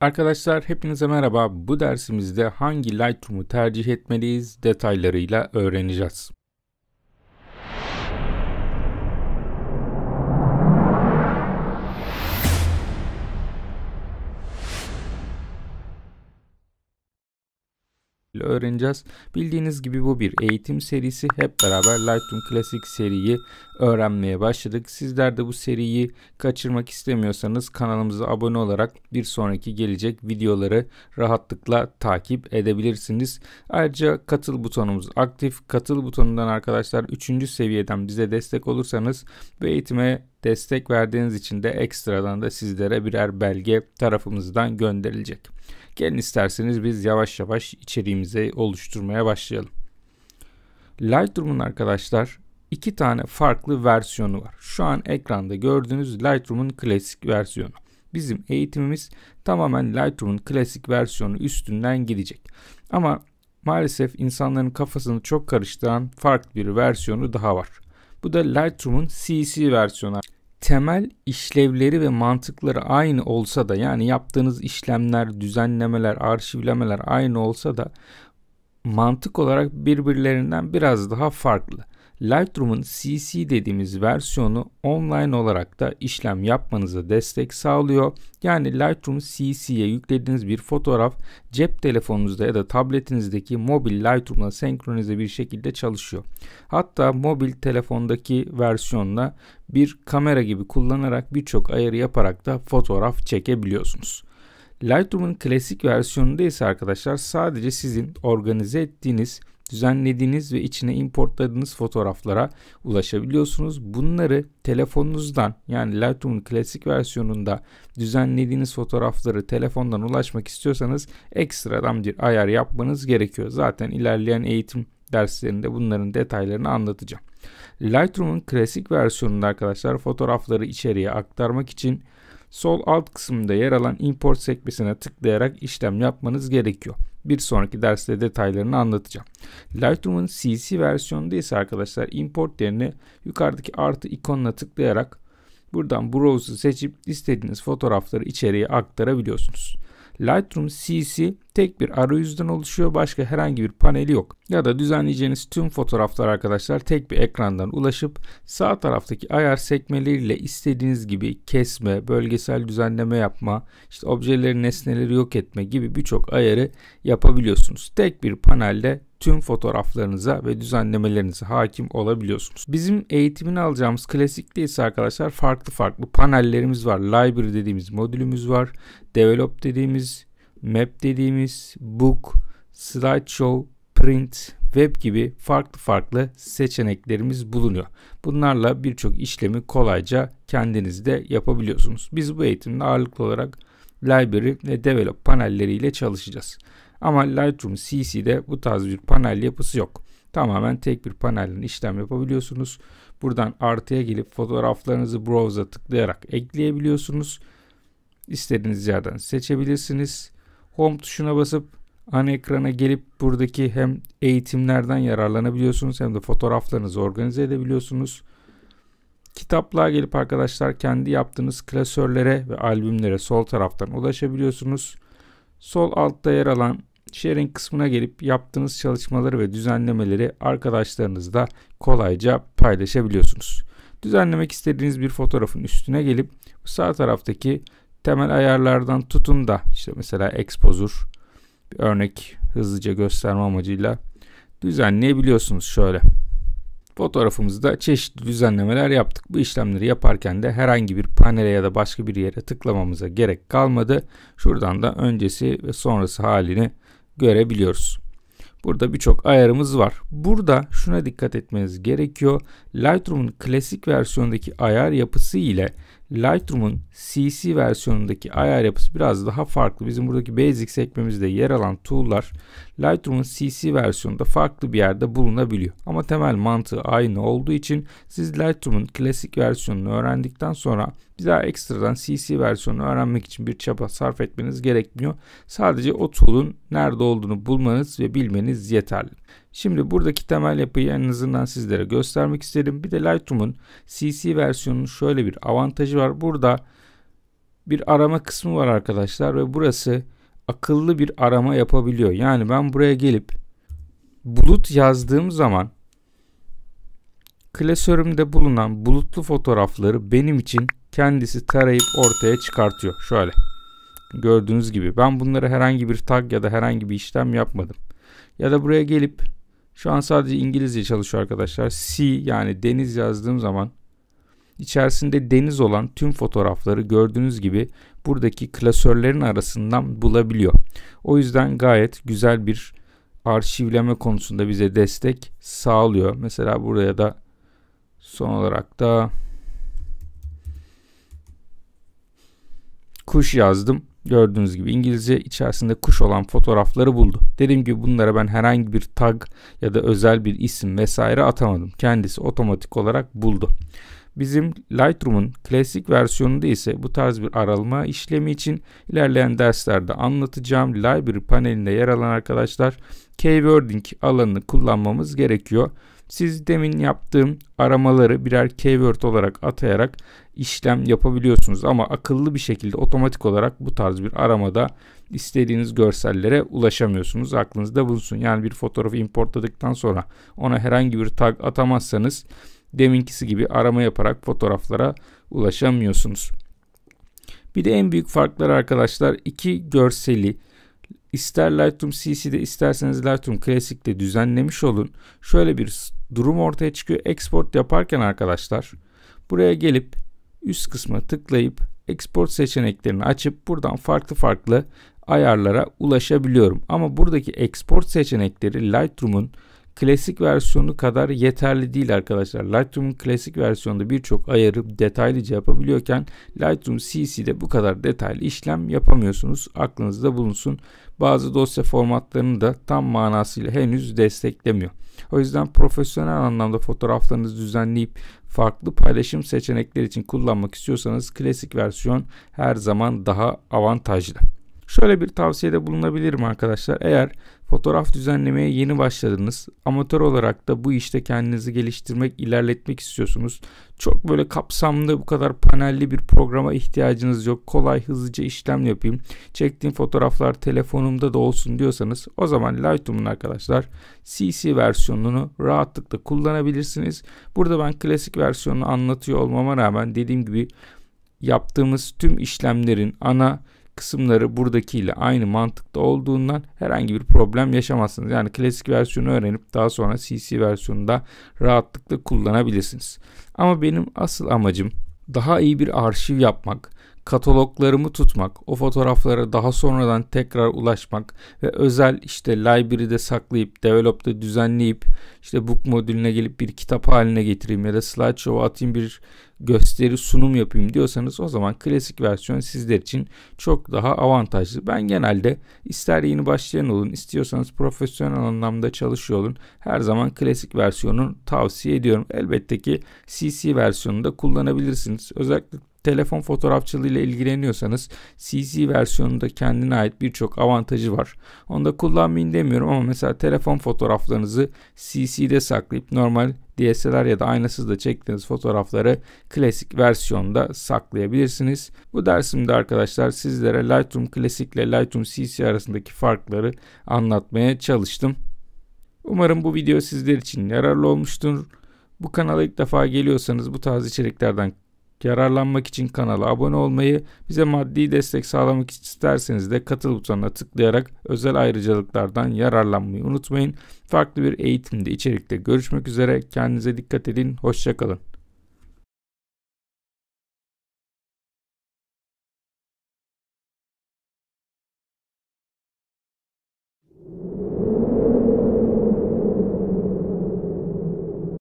Arkadaşlar hepinize merhaba. Bu dersimizde hangi Lightroom'u tercih etmeliyiz detaylarıyla öğreneceğiz. ile öğreneceğiz. Bildiğiniz gibi bu bir eğitim serisi. Hep beraber Lightroom Classic seriyi öğrenmeye başladık. Sizler de bu seriyi kaçırmak istemiyorsanız kanalımıza abone olarak bir sonraki gelecek videoları rahatlıkla takip edebilirsiniz. Ayrıca katıl butonumuz aktif. Katıl butonundan arkadaşlar 3. seviyeden bize destek olursanız ve eğitime destek verdiğiniz için de ekstradan da sizlere birer belge tarafımızdan gönderilecek. Gelin isterseniz biz yavaş yavaş içeriğimizi oluşturmaya başlayalım. Lightroom'un arkadaşlar iki tane farklı versiyonu var. Şu an ekranda gördüğünüz Lightroom'un klasik versiyonu. Bizim eğitimimiz tamamen Lightroom'un klasik versiyonu üstünden gidecek. Ama maalesef insanların kafasını çok karıştıran farklı bir versiyonu daha var. Bu da Lightroom'un CC versiyonu temel işlevleri ve mantıkları aynı olsa da yani yaptığınız işlemler, düzenlemeler, arşivlemeler aynı olsa da mantık olarak birbirlerinden biraz daha farklı. Lightroom'un CC dediğimiz versiyonu online olarak da işlem yapmanıza destek sağlıyor. Yani Lightroom CC'ye yüklediğiniz bir fotoğraf cep telefonunuzda ya da tabletinizdeki mobil Lightroom'la senkronize bir şekilde çalışıyor. Hatta mobil telefondaki versiyonla bir kamera gibi kullanarak birçok ayarı yaparak da fotoğraf çekebiliyorsunuz. Lightroom'un klasik versiyonunda ise arkadaşlar sadece sizin organize ettiğiniz düzenlediğiniz ve içine importladığınız fotoğraflara ulaşabiliyorsunuz. Bunları telefonunuzdan yani Lightroom'un klasik versiyonunda düzenlediğiniz fotoğrafları telefondan ulaşmak istiyorsanız ekstradan bir ayar yapmanız gerekiyor. Zaten ilerleyen eğitim derslerinde bunların detaylarını anlatacağım. Lightroom'un klasik versiyonunda arkadaşlar fotoğrafları içeriye aktarmak için sol alt kısımda yer alan import sekmesine tıklayarak işlem yapmanız gerekiyor bir sonraki derste detaylarını anlatacağım. Lightroom'un CC versiyonunda ise arkadaşlar import yerine yukarıdaki artı ikonuna tıklayarak buradan browse'u seçip istediğiniz fotoğrafları içeriye aktarabiliyorsunuz. Lightroom CC tek bir arayüzden oluşuyor. Başka herhangi bir paneli yok. Ya da düzenleyeceğiniz tüm fotoğraflar arkadaşlar tek bir ekrandan ulaşıp sağ taraftaki ayar sekmeleriyle istediğiniz gibi kesme, bölgesel düzenleme yapma, işte objeleri, nesneleri yok etme gibi birçok ayarı yapabiliyorsunuz. Tek bir panelde tüm fotoğraflarınıza ve düzenlemelerinize hakim olabiliyorsunuz. Bizim eğitimini alacağımız klasikte ise arkadaşlar farklı farklı panellerimiz var. Library dediğimiz modülümüz var. Develop dediğimiz map dediğimiz, book, slideshow, print, web gibi farklı farklı seçeneklerimiz bulunuyor. Bunlarla birçok işlemi kolayca kendiniz de yapabiliyorsunuz. Biz bu eğitimde ağırlıklı olarak library ve develop panelleriyle çalışacağız. Ama Lightroom CC'de bu tarz bir panel yapısı yok. Tamamen tek bir panelin işlem yapabiliyorsunuz. Buradan artıya gelip fotoğraflarınızı browse'a tıklayarak ekleyebiliyorsunuz. İstediğiniz yerden seçebilirsiniz home tuşuna basıp ana ekrana gelip buradaki hem eğitimlerden yararlanabiliyorsunuz hem de fotoğraflarınızı organize edebiliyorsunuz. Kitaplığa gelip arkadaşlar kendi yaptığınız klasörlere ve albümlere sol taraftan ulaşabiliyorsunuz. Sol altta yer alan sharing kısmına gelip yaptığınız çalışmaları ve düzenlemeleri arkadaşlarınızla kolayca paylaşabiliyorsunuz. Düzenlemek istediğiniz bir fotoğrafın üstüne gelip sağ taraftaki temel ayarlardan tutun da işte mesela ekspozur bir örnek hızlıca gösterme amacıyla düzenleyebiliyorsunuz şöyle. Fotoğrafımızda çeşitli düzenlemeler yaptık. Bu işlemleri yaparken de herhangi bir panele ya da başka bir yere tıklamamıza gerek kalmadı. Şuradan da öncesi ve sonrası halini görebiliyoruz. Burada birçok ayarımız var. Burada şuna dikkat etmeniz gerekiyor. Lightroom'un klasik versiyondaki ayar yapısı ile Lightroom'un CC versiyonundaki ayar yapısı biraz daha farklı. Bizim buradaki Basic sekmemizde yer alan tool'lar Lightroom'un CC versiyonunda farklı bir yerde bulunabiliyor. Ama temel mantığı aynı olduğu için siz Lightroom'un klasik versiyonunu öğrendikten sonra bir daha ekstradan CC versiyonunu öğrenmek için bir çaba sarf etmeniz gerekmiyor. Sadece o tool'un nerede olduğunu bulmanız ve bilmeniz yeterli. Şimdi buradaki temel yapıyı en azından sizlere göstermek isterim. Bir de Lightroom'un CC versiyonunun şöyle bir avantajı var. Burada bir arama kısmı var arkadaşlar ve burası akıllı bir arama yapabiliyor. Yani ben buraya gelip bulut yazdığım zaman klasörümde bulunan bulutlu fotoğrafları benim için kendisi tarayıp ortaya çıkartıyor. Şöyle gördüğünüz gibi ben bunlara herhangi bir tag ya da herhangi bir işlem yapmadım. Ya da buraya gelip şu an sadece İngilizce çalışıyor arkadaşlar. Sea yani deniz yazdığım zaman içerisinde deniz olan tüm fotoğrafları gördüğünüz gibi buradaki klasörlerin arasından bulabiliyor. O yüzden gayet güzel bir arşivleme konusunda bize destek sağlıyor. Mesela buraya da son olarak da kuş yazdım. Gördüğünüz gibi İngilizce içerisinde kuş olan fotoğrafları buldu. Dediğim gibi bunlara ben herhangi bir tag ya da özel bir isim vesaire atamadım. Kendisi otomatik olarak buldu. Bizim Lightroom'un klasik versiyonunda ise bu tarz bir aralma işlemi için ilerleyen derslerde anlatacağım. Library panelinde yer alan arkadaşlar keywording alanını kullanmamız gerekiyor. Siz demin yaptığım aramaları birer keyword olarak atayarak işlem yapabiliyorsunuz ama akıllı bir şekilde otomatik olarak bu tarz bir aramada istediğiniz görsellere ulaşamıyorsunuz. Aklınızda bulunsun. Yani bir fotoğrafı importladıktan sonra ona herhangi bir tag atamazsanız deminkisi gibi arama yaparak fotoğraflara ulaşamıyorsunuz. Bir de en büyük farkları arkadaşlar iki görseli ister Lightroom CC'de isterseniz Lightroom Classic'te düzenlemiş olun. Şöyle bir durum ortaya çıkıyor. Export yaparken arkadaşlar buraya gelip üst kısma tıklayıp export seçeneklerini açıp buradan farklı farklı ayarlara ulaşabiliyorum. Ama buradaki export seçenekleri Lightroom'un klasik versiyonu kadar yeterli değil arkadaşlar. Lightroom'un klasik versiyonunda birçok ayarı detaylıca yapabiliyorken Lightroom CC'de bu kadar detaylı işlem yapamıyorsunuz. Aklınızda bulunsun. Bazı dosya formatlarını da tam manasıyla henüz desteklemiyor. O yüzden profesyonel anlamda fotoğraflarınızı düzenleyip farklı paylaşım seçenekleri için kullanmak istiyorsanız klasik versiyon her zaman daha avantajlı. Şöyle bir tavsiyede bulunabilirim arkadaşlar. Eğer fotoğraf düzenlemeye yeni başladınız, amatör olarak da bu işte kendinizi geliştirmek, ilerletmek istiyorsunuz. Çok böyle kapsamlı bu kadar panelli bir programa ihtiyacınız yok. Kolay, hızlıca işlem yapayım. Çektiğim fotoğraflar telefonumda da olsun diyorsanız o zaman Lightroom'un arkadaşlar CC versiyonunu rahatlıkla kullanabilirsiniz. Burada ben klasik versiyonunu anlatıyor olmama rağmen dediğim gibi yaptığımız tüm işlemlerin ana kısımları buradakiyle aynı mantıkta olduğundan herhangi bir problem yaşamazsınız. Yani klasik versiyonu öğrenip daha sonra CC versiyonunda rahatlıkla kullanabilirsiniz. Ama benim asıl amacım daha iyi bir arşiv yapmak, kataloglarımı tutmak, o fotoğraflara daha sonradan tekrar ulaşmak ve özel işte library'de saklayıp, develop'ta düzenleyip, işte book modülüne gelip bir kitap haline getireyim ya da slideshow'a atayım bir gösteri sunum yapayım diyorsanız o zaman klasik versiyon sizler için çok daha avantajlı. Ben genelde ister yeni başlayan olun, istiyorsanız profesyonel anlamda çalışıyor olun. Her zaman klasik versiyonunu tavsiye ediyorum. Elbette ki CC versiyonunu da kullanabilirsiniz. Özellikle telefon fotoğrafçılığı ile ilgileniyorsanız CC versiyonunda kendine ait birçok avantajı var. Onu da kullanmayın demiyorum ama mesela telefon fotoğraflarınızı CC'de saklayıp normal DSLR ya da aynasız da çektiğiniz fotoğrafları klasik versiyonda saklayabilirsiniz. Bu dersimde arkadaşlar sizlere Lightroom Classic ile Lightroom CC arasındaki farkları anlatmaya çalıştım. Umarım bu video sizler için yararlı olmuştur. Bu kanala ilk defa geliyorsanız bu tarz içeriklerden Yararlanmak için kanala abone olmayı, bize maddi destek sağlamak isterseniz de katıl butonuna tıklayarak özel ayrıcalıklardan yararlanmayı unutmayın. Farklı bir eğitimde, içerikte görüşmek üzere. Kendinize dikkat edin. Hoşçakalın.